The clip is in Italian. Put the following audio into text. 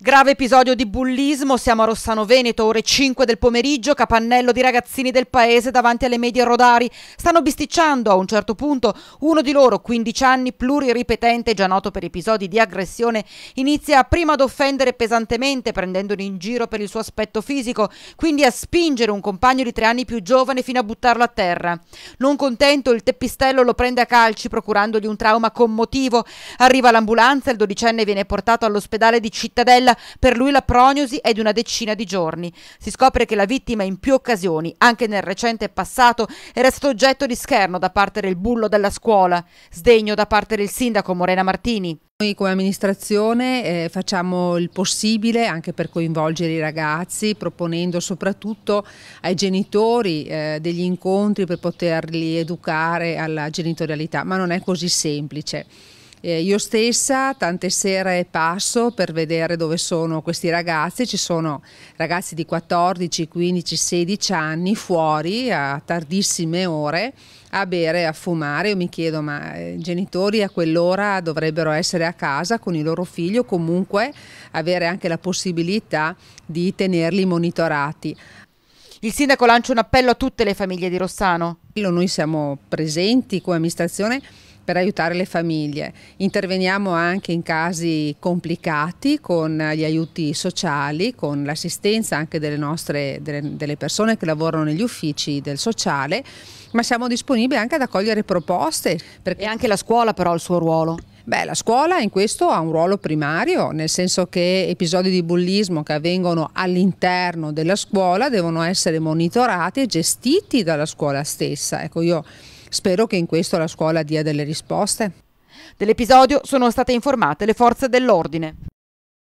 Grave episodio di bullismo, siamo a Rossano Veneto, ore 5 del pomeriggio, capannello di ragazzini del paese davanti alle medie rodari. Stanno bisticciando a un certo punto, uno di loro, 15 anni, pluriripetente, già noto per episodi di aggressione, inizia prima ad offendere pesantemente, prendendolo in giro per il suo aspetto fisico, quindi a spingere un compagno di tre anni più giovane fino a buttarlo a terra. Non contento, il teppistello lo prende a calci, procurandogli un trauma commotivo. Arriva l'ambulanza, il dodicenne viene portato all'ospedale di Cittadella la, per lui la prognosi è di una decina di giorni. Si scopre che la vittima in più occasioni, anche nel recente passato, era stato oggetto di scherno da parte del bullo della scuola, sdegno da parte del sindaco Morena Martini. Noi come amministrazione eh, facciamo il possibile anche per coinvolgere i ragazzi, proponendo soprattutto ai genitori eh, degli incontri per poterli educare alla genitorialità, ma non è così semplice. Eh, io stessa tante sere passo per vedere dove sono questi ragazzi, ci sono ragazzi di 14, 15, 16 anni fuori a tardissime ore a bere, e a fumare. Io mi chiedo, ma eh, i genitori a quell'ora dovrebbero essere a casa con il loro figlio, comunque avere anche la possibilità di tenerli monitorati. Il sindaco lancia un appello a tutte le famiglie di Rossano. Noi siamo presenti come amministrazione per aiutare le famiglie. Interveniamo anche in casi complicati con gli aiuti sociali, con l'assistenza anche delle, nostre, delle, delle persone che lavorano negli uffici del sociale ma siamo disponibili anche ad accogliere proposte. Perché... E anche la scuola però ha il suo ruolo. Beh, la scuola in questo ha un ruolo primario, nel senso che episodi di bullismo che avvengono all'interno della scuola devono essere monitorati e gestiti dalla scuola stessa. Ecco, io spero che in questo la scuola dia delle risposte. Dell'episodio sono state informate le forze dell'ordine.